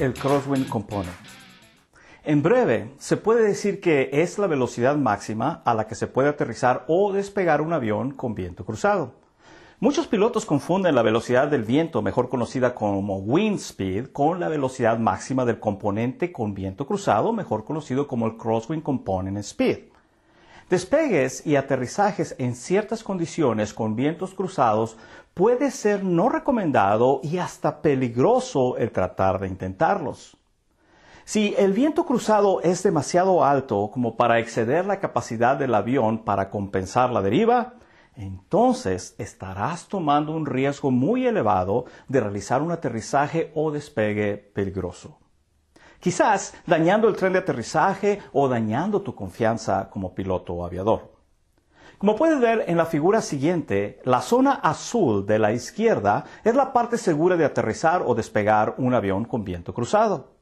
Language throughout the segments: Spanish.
el Crosswind Component? En breve, se puede decir que es la velocidad máxima a la que se puede aterrizar o despegar un avión con viento cruzado. Muchos pilotos confunden la velocidad del viento, mejor conocida como wind speed, con la velocidad máxima del componente con viento cruzado, mejor conocido como el crosswind component speed. Despegues y aterrizajes en ciertas condiciones con vientos cruzados puede ser no recomendado y hasta peligroso el tratar de intentarlos. Si el viento cruzado es demasiado alto como para exceder la capacidad del avión para compensar la deriva, entonces estarás tomando un riesgo muy elevado de realizar un aterrizaje o despegue peligroso quizás dañando el tren de aterrizaje o dañando tu confianza como piloto o aviador. Como puedes ver en la figura siguiente, la zona azul de la izquierda es la parte segura de aterrizar o despegar un avión con viento cruzado.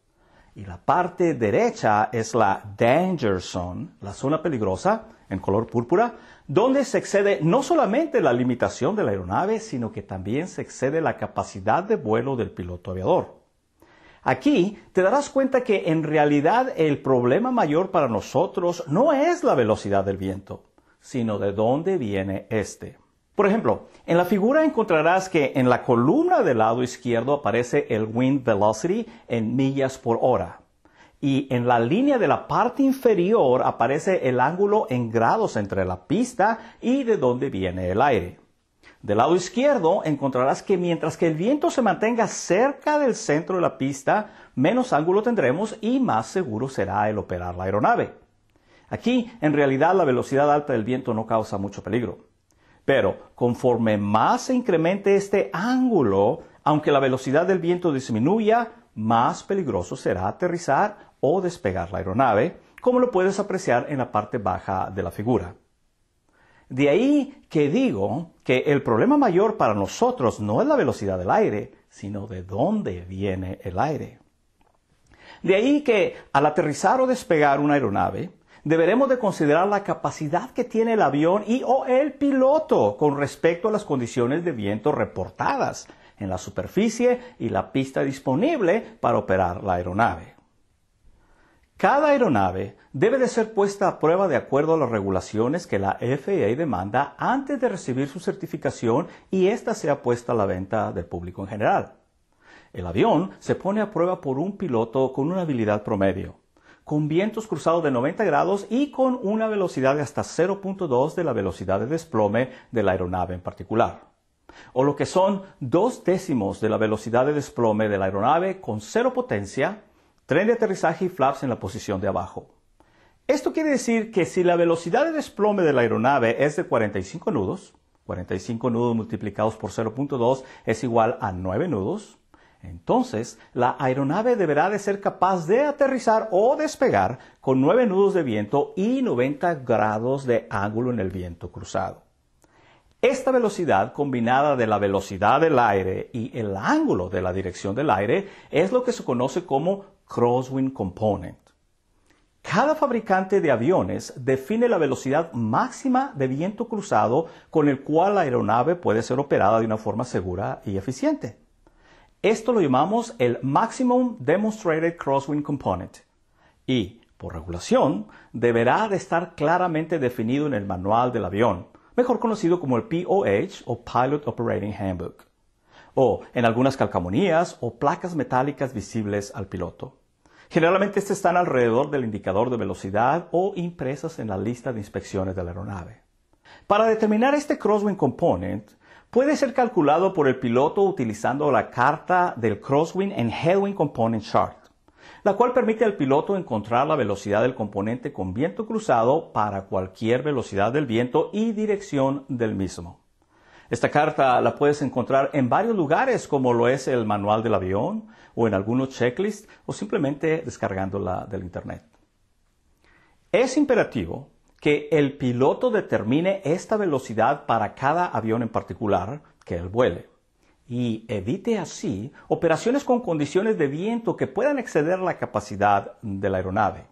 Y la parte derecha es la danger zone, la zona peligrosa, en color púrpura, donde se excede no solamente la limitación de la aeronave, sino que también se excede la capacidad de vuelo del piloto aviador. Aquí te darás cuenta que en realidad el problema mayor para nosotros no es la velocidad del viento, sino de dónde viene éste. Por ejemplo, en la figura encontrarás que en la columna del lado izquierdo aparece el wind velocity en millas por hora y en la línea de la parte inferior aparece el ángulo en grados entre la pista y de dónde viene el aire. Del lado izquierdo encontrarás que mientras que el viento se mantenga cerca del centro de la pista, menos ángulo tendremos y más seguro será el operar la aeronave. Aquí, en realidad, la velocidad alta del viento no causa mucho peligro. Pero conforme más se incremente este ángulo, aunque la velocidad del viento disminuya, más peligroso será aterrizar o despegar la aeronave, como lo puedes apreciar en la parte baja de la figura. De ahí que digo que el problema mayor para nosotros no es la velocidad del aire, sino de dónde viene el aire. De ahí que al aterrizar o despegar una aeronave, deberemos de considerar la capacidad que tiene el avión y o el piloto con respecto a las condiciones de viento reportadas en la superficie y la pista disponible para operar la aeronave. Cada aeronave debe de ser puesta a prueba de acuerdo a las regulaciones que la FAA demanda antes de recibir su certificación y ésta sea puesta a la venta del público en general. El avión se pone a prueba por un piloto con una habilidad promedio, con vientos cruzados de 90 grados y con una velocidad de hasta 0.2 de la velocidad de desplome de la aeronave en particular o lo que son dos décimos de la velocidad de desplome de la aeronave con cero potencia tren de aterrizaje y flaps en la posición de abajo. Esto quiere decir que si la velocidad de desplome de la aeronave es de 45 nudos, 45 nudos multiplicados por 0.2 es igual a 9 nudos, entonces la aeronave deberá de ser capaz de aterrizar o despegar con 9 nudos de viento y 90 grados de ángulo en el viento cruzado. Esta velocidad combinada de la velocidad del aire y el ángulo de la dirección del aire es lo que se conoce como Crosswind Component. Cada fabricante de aviones define la velocidad máxima de viento cruzado con el cual la aeronave puede ser operada de una forma segura y eficiente. Esto lo llamamos el Maximum Demonstrated Crosswind Component y, por regulación, deberá de estar claramente definido en el manual del avión, mejor conocido como el POH o Pilot Operating Handbook, o en algunas calcamonías o placas metálicas visibles al piloto. Generalmente estas están alrededor del indicador de velocidad o impresas en la lista de inspecciones de la aeronave. Para determinar este crosswind component, puede ser calculado por el piloto utilizando la carta del crosswind and headwind component chart, la cual permite al piloto encontrar la velocidad del componente con viento cruzado para cualquier velocidad del viento y dirección del mismo. Esta carta la puedes encontrar en varios lugares, como lo es el manual del avión, o en algunos checklists, o simplemente descargándola del Internet. Es imperativo que el piloto determine esta velocidad para cada avión en particular que él vuele y evite así operaciones con condiciones de viento que puedan exceder la capacidad de la aeronave.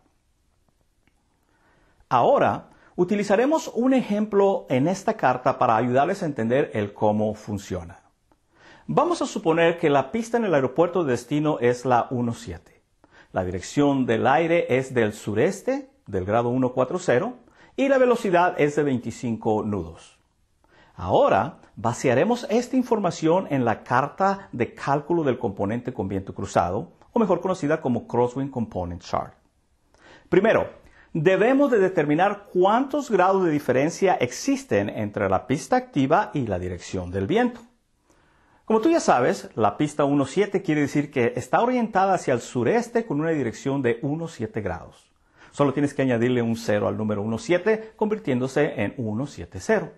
Ahora Utilizaremos un ejemplo en esta carta para ayudarles a entender el cómo funciona. Vamos a suponer que la pista en el aeropuerto de destino es la 17. La dirección del aire es del sureste, del grado 140, y la velocidad es de 25 nudos. Ahora vaciaremos esta información en la carta de cálculo del componente con viento cruzado, o mejor conocida como Crosswind Component Chart. Primero, debemos de determinar cuántos grados de diferencia existen entre la pista activa y la dirección del viento. Como tú ya sabes, la pista 17 quiere decir que está orientada hacia el sureste con una dirección de 17 grados. Solo tienes que añadirle un 0 al número 17, convirtiéndose en 170.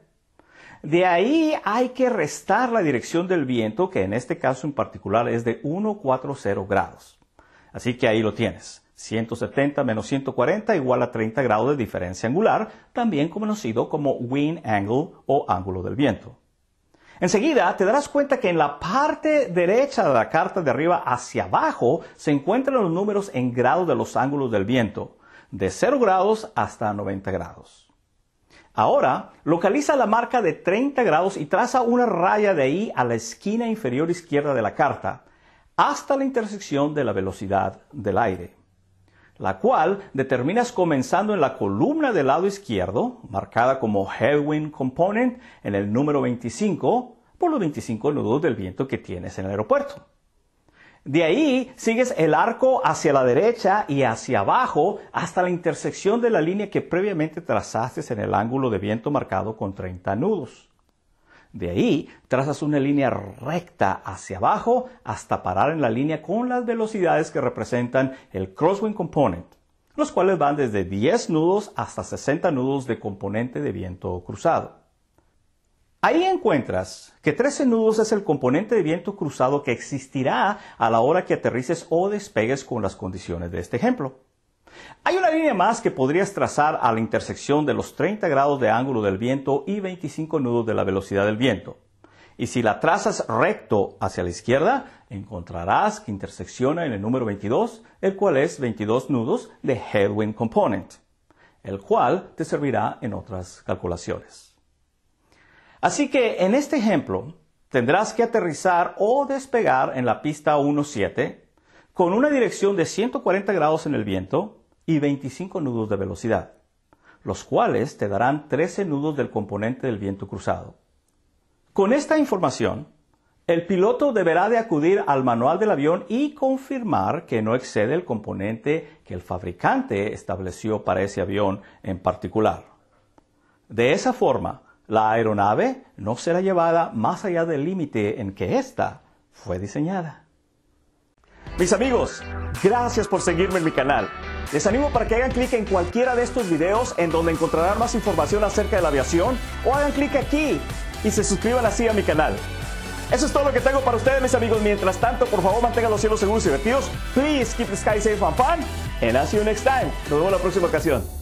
De ahí hay que restar la dirección del viento, que en este caso en particular es de 140 grados. Así que ahí lo tienes. 170 menos 140 igual a 30 grados de diferencia angular, también conocido como wind angle o ángulo del viento. Enseguida te darás cuenta que en la parte derecha de la carta de arriba hacia abajo se encuentran los números en grados de los ángulos del viento, de 0 grados hasta 90 grados. Ahora, localiza la marca de 30 grados y traza una raya de ahí a la esquina inferior izquierda de la carta, hasta la intersección de la velocidad del aire la cual determinas comenzando en la columna del lado izquierdo, marcada como Headwind Component en el número 25, por los 25 nudos del viento que tienes en el aeropuerto. De ahí sigues el arco hacia la derecha y hacia abajo hasta la intersección de la línea que previamente trazaste en el ángulo de viento marcado con 30 nudos. De ahí trazas una línea recta hacia abajo hasta parar en la línea con las velocidades que representan el crosswind component, los cuales van desde 10 nudos hasta 60 nudos de componente de viento cruzado. Ahí encuentras que 13 nudos es el componente de viento cruzado que existirá a la hora que aterrices o despegues con las condiciones de este ejemplo. Hay una línea más que podrías trazar a la intersección de los 30 grados de ángulo del viento y 25 nudos de la velocidad del viento. Y si la trazas recto hacia la izquierda, encontrarás que intersecciona en el número 22, el cual es 22 nudos de Headwind Component, el cual te servirá en otras calculaciones. Así que en este ejemplo, tendrás que aterrizar o despegar en la pista 17 con una dirección de 140 grados en el viento y 25 nudos de velocidad, los cuales te darán 13 nudos del componente del viento cruzado. Con esta información, el piloto deberá de acudir al manual del avión y confirmar que no excede el componente que el fabricante estableció para ese avión en particular. De esa forma, la aeronave no será llevada más allá del límite en que ésta fue diseñada. Mis amigos, gracias por seguirme en mi canal. Les animo para que hagan clic en cualquiera de estos videos en donde encontrarán más información acerca de la aviación o hagan clic aquí y se suscriban así a mi canal. Eso es todo lo que tengo para ustedes, mis amigos. Mientras tanto, por favor, mantengan los cielos seguros y divertidos. Please keep the sky safe and fun. And I'll see you next time. Nos vemos la próxima ocasión.